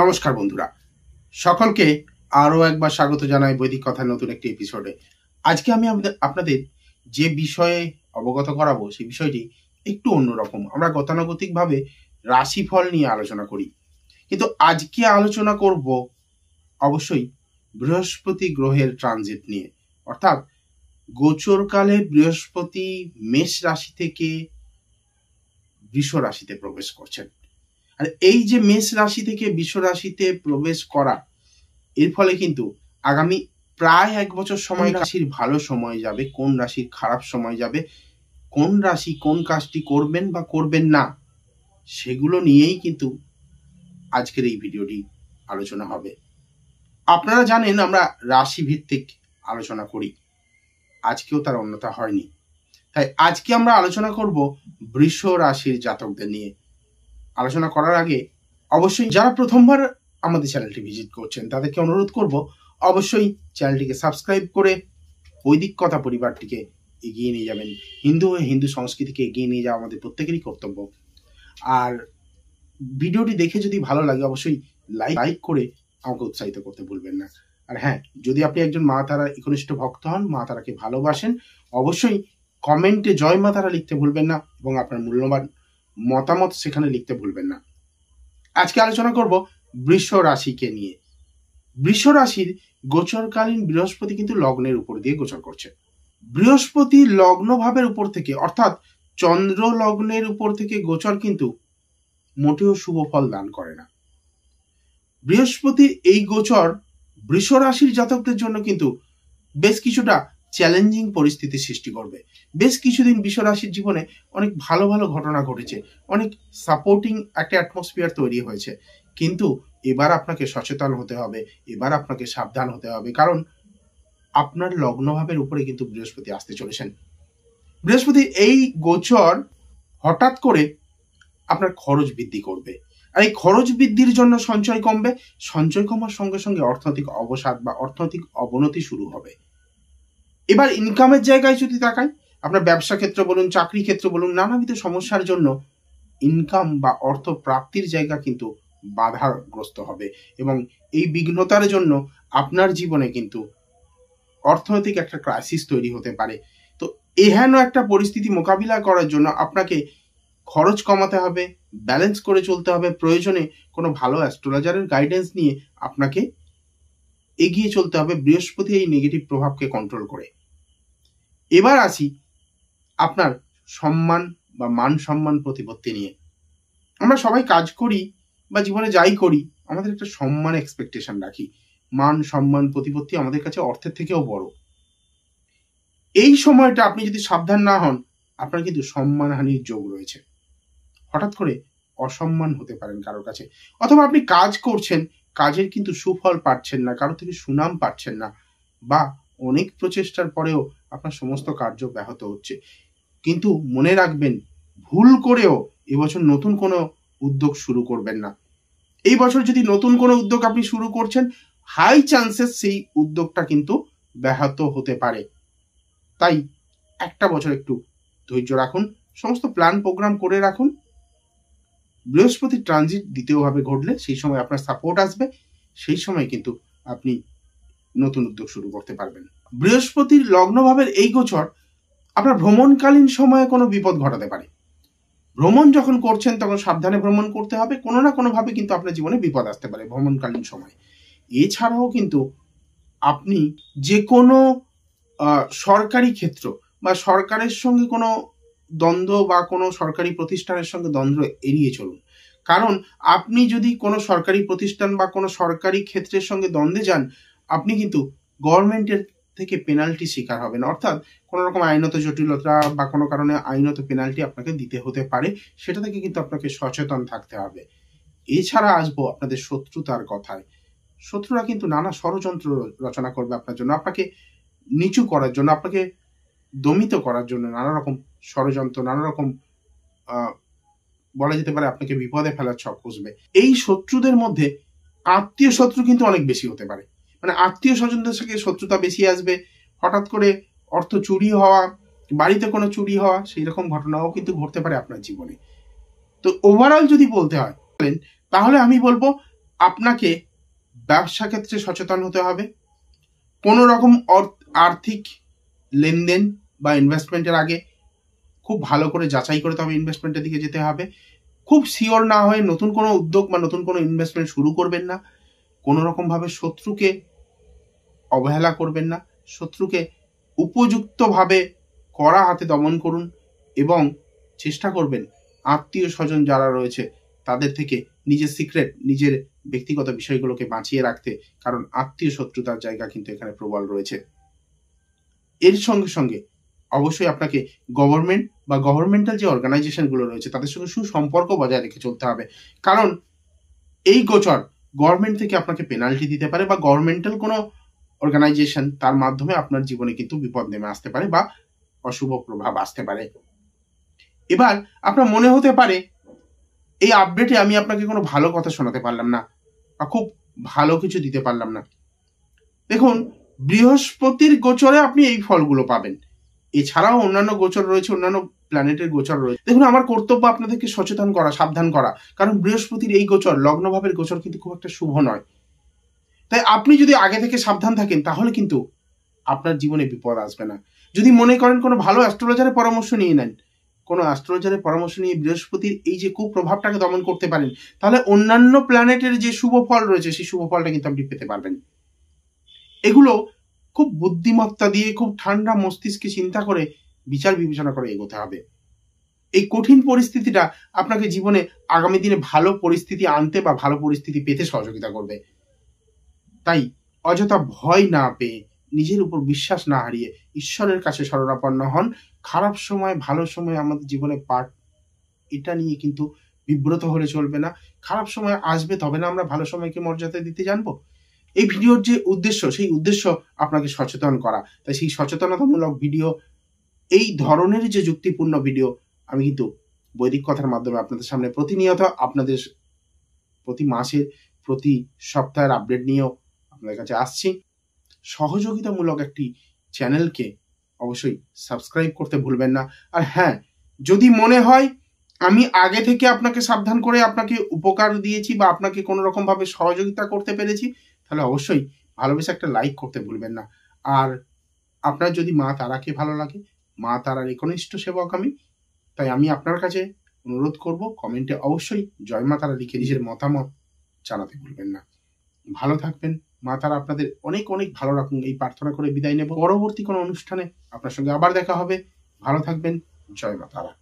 নমস্কার বন্ধুরা সকলকে আরও একবার স্বাগত জানাই বৈদিক কথা নতুন একটি এপিসোডে আজকে আমি আপনাদের যে বিষয়ে অবগত করাবো সেই বিষয়টি একটু অন্যরকম আমরা গতানুগতিকভাবে রাশিফল নিয়ে আলোচনা করি কিন্তু আজকে আলোচনা করব অবশ্যই বৃহস্পতি গ্রহের ট্রানজিট নিয়ে অর্থাৎ গোচরকালে বৃহস্পতি মেষ রাশি থেকে বৃষ রাশিতে প্রবেশ করছেন আর এই যে মেষ রাশি থেকে বিশ্ব রাশিতে প্রবেশ করা এর ফলে কিন্তু আগামী প্রায় এক বছর সময় রাশির ভালো সময় যাবে কোন রাশির খারাপ সময় যাবে কোন রাশি কোন কাজটি করবেন বা করবেন না সেগুলো নিয়েই কিন্তু আজকের এই ভিডিওটি আলোচনা হবে আপনারা জানেন আমরা রাশি ভিত্তিক আলোচনা করি আজকেও তার অন্যতা হয়নি তাই আজকে আমরা আলোচনা করব বৃষ রাশির জাতকদের নিয়ে আলোচনা করার আগে অবশ্যই যারা প্রথমবার আমাদের চ্যানেলটি ভিজিট করছেন তাদেরকে অনুরোধ করব অবশ্যই চ্যানেলটিকে সাবস্ক্রাইব করে বৈদিক কথা পরিবারটিকে এগিয়ে নিয়ে যাবেন হিন্দু হয়ে হিন্দু সংস্কৃতিকে এগিয়ে নিয়ে যাওয়া আমাদের প্রত্যেকেরই কর্তব্য আর ভিডিওটি দেখে যদি ভালো লাগে অবশ্যই লাইক লাইক করে আমাকে উৎসাহিত করতে ভুলবেন না আর হ্যাঁ যদি আপনি একজন মা তারা একনিষ্ঠ ভক্ত হন মা তারাকে ভালোবাসেন অবশ্যই কমেন্টে জয় মা তারা লিখতে ভুলবেন না এবং আপনার মূল্যবান মতামত সেখানে লিখতে ভুলবেন না আজকে আলোচনা করব বৃষ রাশিকে নিয়ে বৃষ রাশির গোচরকালীন বৃহস্পতি কিন্তু লগ্নের উপর দিয়ে গোচর করছে বৃহস্পতি লগ্নভাবের উপর থেকে অর্থাৎ চন্দ্র লগ্নের উপর থেকে গোচর কিন্তু মোটেও শুভ ফল দান করে না বৃহস্পতির এই গোচর বৃষ রাশির জাতকদের জন্য কিন্তু বেশ কিছুটা চ্যালেঞ্জিং পরিস্থিতি সৃষ্টি করবে বেশ কিছুদিন বিশ্বরাশির জীবনে অনেক ভালো ভালো ঘটনা ঘটেছে অনেক সাপোর্টিং একটা অ্যাটমসফিয়ার তৈরি হয়েছে কিন্তু এবার আপনাকে সচেতন হতে হবে এবার আপনাকে সাবধান হতে হবে কারণ আপনার লগ্নভাবের উপরে কিন্তু বৃহস্পতি আসতে চলেছেন বৃহস্পতি এই গোচর হঠাৎ করে আপনার খরচ বৃদ্ধি করবে আর এই খরচ বৃদ্ধির জন্য সঞ্চয় কমবে সঞ্চয় কমার সঙ্গে সঙ্গে অর্থনৈতিক অবসাদ বা অর্থনৈতিক অবনতি শুরু হবে এবার ইনকামের জায়গায় যদি তাকাই আপনার ব্যবসা ক্ষেত্র বলুন চাকরি ক্ষেত্র বলুন নানাবিধ সমস্যার জন্য ইনকাম বা অর্থ প্রাপ্তির জায়গা কিন্তু বাধাগ্রস্ত হবে এবং এই বিঘ্নতার জন্য আপনার জীবনে কিন্তু অর্থনৈতিক একটা ক্রাইসিস তৈরি হতে পারে তো এহেন একটা পরিস্থিতি মোকাবিলা করার জন্য আপনাকে খরচ কমাতে হবে ব্যালেন্স করে চলতে হবে প্রয়োজনে কোনো ভালো অ্যাস্ট্রোলজারের গাইডেন্স নিয়ে আপনাকে এগিয়ে চলতে হবে বৃহস্পতি এই নেগেটিভ প্রভাবকে কন্ট্রোল করে এবার আসি আপনার সম্মান বা মান সম্মান প্রতিপত্তি নিয়ে আমরা সবাই কাজ করি বা জীবনে যাই করি আমাদের একটা সম্মান এক্সপেকটেশন রাখি মান সম্মান প্রতিপত্তি আমাদের কাছে অর্থের থেকেও বড় এই সময়টা আপনি যদি সাবধান না হন আপনার কিন্তু সম্মানহানির যোগ রয়েছে হঠাৎ করে অসম্মান হতে পারেন কারোর কাছে অথবা আপনি কাজ করছেন কাজের কিন্তু সুফল পাচ্ছেন না কারো থেকে সুনাম পাচ্ছেন না বা অনেক প্রচেষ্টার পরেও আপনার সমস্ত কার্য ব্যাহত হচ্ছে কিন্তু মনে রাখবেন ভুল করেও এবছর নতুন কোনো উদ্যোগ শুরু করবেন না এই বছর যদি নতুন কোনো উদ্যোগ আপনি শুরু করছেন হাই চান্সেস সেই উদ্যোগটা কিন্তু ব্যাহত হতে পারে তাই একটা বছর একটু ধৈর্য রাখুন সমস্ত প্ল্যান প্রোগ্রাম করে রাখুন বৃহস্পতি ট্রানজিট দ্বিতীয়ভাবে ঘটলে সেই সময় আপনার সাপোর্ট আসবে সেই সময় কিন্তু আপনি নতুন উদ্যোগ শুরু করতে পারবেন বৃহস্পতির লগ্নভাবের এই গোচর আপনার ভ্রমণকালীন সময়ে কোনো বিপদ ঘটাতে পারে ভ্রমণ যখন করছেন তখন সাবধানে ভ্রমণ করতে হবে কোনো না কোনোভাবে কিন্তু আপনার জীবনে বিপদ আসতে পারে ভ্রমণকালীন সময় এছাড়াও কিন্তু আপনি যে কোনো সরকারি ক্ষেত্র বা সরকারের সঙ্গে কোনো দ্বন্দ্ব বা কোনো সরকারি প্রতিষ্ঠানের সঙ্গে দ্বন্দ্ব এড়িয়ে চলুন কারণ আপনি যদি কোনো সরকারি প্রতিষ্ঠান বা কোনো সরকারি ক্ষেত্রের সঙ্গে দ্বন্দ্বে যান আপনি কিন্তু গভর্নমেন্টের থেকে পেনাল্টি শিকার হবেন অর্থাৎ কোনো রকম আইনত জটিলতা বা কোনো কারণে আইনত পেনাল্টি আপনাকে দিতে হতে পারে সেটা থেকে কিন্তু আপনাকে সচেতন থাকতে হবে এছাড়া আসবো আপনাদের শত্রুতার কথায় শত্রুরা কিন্তু নানা ষড়যন্ত্র রচনা করবে আপনার জন্য আপনাকে নিচু করার জন্য আপনাকে দমিত করার জন্য নানা রকম ষড়যন্ত্র নানা রকম বলা যেতে পারে আপনাকে বিপদে ফেলার ছক বুঝবে এই শত্রুদের মধ্যে আত্মীয় শত্রু কিন্তু অনেক বেশি হতে পারে মানে আত্মীয় স্বজনদের সঙ্গে শত্রুতা বেশি আসবে হঠাৎ করে অর্থ চুরি হওয়া বাড়িতে কোনো চুরি হওয়া সেই রকম ঘটনাও কিন্তু ঘটতে পারে আপনার জীবনে তো ওভারঅল যদি বলতে হয় তাহলে আমি বলবো আপনাকে ব্যবসা ক্ষেত্রে সচেতন হতে হবে কোনো রকম আর্থিক লেনদেন বা ইনভেস্টমেন্টের আগে খুব ভালো করে যাচাই করে তবে ইনভেস্টমেন্টের দিকে যেতে হবে খুব শিওর না হয়ে নতুন কোনো উদ্যোগ বা নতুন কোনো ইনভেস্টমেন্ট শুরু করবেন না কোনো রকমভাবে শত্রুকে অবহেলা করবেন না শত্রুকে উপযুক্তভাবে করা হাতে দমন করুন এবং চেষ্টা করবেন আত্মীয় স্বজন যারা রয়েছে তাদের থেকে নিজের সিক্রেট নিজের ব্যক্তিগত বিষয়গুলোকে বাঁচিয়ে রাখতে কারণ আত্মীয় শত্রুতার জায়গা কিন্তু এখানে প্রবল রয়েছে এর সঙ্গে সঙ্গে অবশ্যই আপনাকে গভর্নমেন্ট বা গভর্নমেন্টাল যে অর্গানাইজেশনগুলো রয়েছে তাদের সঙ্গে সুসম্পর্ক বজায় রেখে চলতে হবে কারণ এই গোচর গভর্নমেন্ট থেকে আপনাকে পেনাল্টি দিতে পারে বা গভর্নমেন্টাল কোনো অর্গানাইজেশন তার মাধ্যমে আপনার জীবনে কিন্তু বিপদ নেমে আসতে পারে বা অশুভ প্রভাব আসতে পারে এবার আপনার মনে হতে পারে এই আপডেটে আমি আপনাকে কোনো ভালো কথা শোনাতে পারলাম না বা খুব ভালো কিছু দিতে পারলাম না দেখুন বৃহস্পতির গোচরে আপনি এই ফলগুলো পাবেন এছাড়াও অন্যান্য গোচর রয়েছে অন্যান্য প্ল্যানেটের গোচর রয়েছে দেখুন আমার কর্তব্য আপনাদেরকে সচেতন করা সাবধান করা কারণ বৃহস্পতির এই গোচর লগ্নভাবের গোচর কিন্তু খুব একটা শুভ নয় তাই আপনি যদি আগে থেকে সাবধান থাকেন তাহলে কিন্তু আপনার জীবনে বিপদ আসবে না যদি মনে করেন কোনো ভালো অ্যাস্ট্রোলজারের পরামর্শ নিয়ে নেন কোনো অ্যাস্ট্রোলজারের পরামর্শ নিয়ে বৃহস্পতির এই যে প্রভাবটাকে দমন করতে পারেন তাহলে অন্যান্য প্ল্যানেটের যে শুভ ফল রয়েছে সেই শুভ ফলটা কিন্তু আপনি পেতে পারবেন এগুলো খুব বুদ্ধিমত্তা দিয়ে খুব ঠান্ডা মস্তিষ্কে চিন্তা করে বিচার বিবেচনা করে এগোতে হবে এই কঠিন পরিস্থিতিটা আপনাকে জীবনে আগামী দিনে ভালো পরিস্থিতি আনতে বা ভালো পরিস্থিতি পেতে সহযোগিতা করবে তাই অযথা ভয় না পেয়ে নিজের উপর বিশ্বাস না হারিয়ে ঈশ্বরের কাছে স্মরণাপন্ন হন খারাপ সময় ভালো সময় আমাদের জীবনে পার এটা নিয়ে কিন্তু বিব্রত হলে চলবে না খারাপ সময় আসবে তবে না আমরা ভালো সময়কে মর্যাদা দিতে জানবো এই ভিডিওর যে উদ্দেশ্য সেই উদ্দেশ্য আপনাকে সচেতন করা তাই সেই সচেতনতামূলক ভিডিও এই ধরনের যে যুক্তিপূর্ণ ভিডিও আমি কিন্তু বৈদিক কথার মাধ্যমে আপনাদের সামনে প্রতিনিয়ত আপনাদের প্রতি মাসের প্রতি সপ্তাহের আপডেট নিয়েও আপনাদের কাছে আসছি সহযোগিতামূলক একটি চ্যানেলকে অবশ্যই সাবস্ক্রাইব করতে ভুলবেন না আর হ্যাঁ যদি মনে হয় আমি আগে থেকে আপনাকে সাবধান করে আপনাকে উপকার দিয়েছি বা আপনাকে কোনো রকমভাবে সহযোগিতা করতে পেরেছি তাহলে অবশ্যই ভালোবেসে একটা লাইক করতে ভুলবেন না আর আপনার যদি মা তারাকে ভালো লাগে মা তারার একনিষ্ঠ সেবক আমি তাই আমি আপনার কাছে অনুরোধ করব কমেন্টে অবশ্যই জয় মা তারা লিখে নিজের মতামত চালাতে ভুলবেন না ভালো থাকবেন মা তারা আপনাদের অনেক অনেক ভালো রাখুন এই প্রার্থনা করে বিদায় নেব পরবর্তী কোনো অনুষ্ঠানে আপনার সঙ্গে আবার দেখা হবে ভালো থাকবেন জয় মা তারা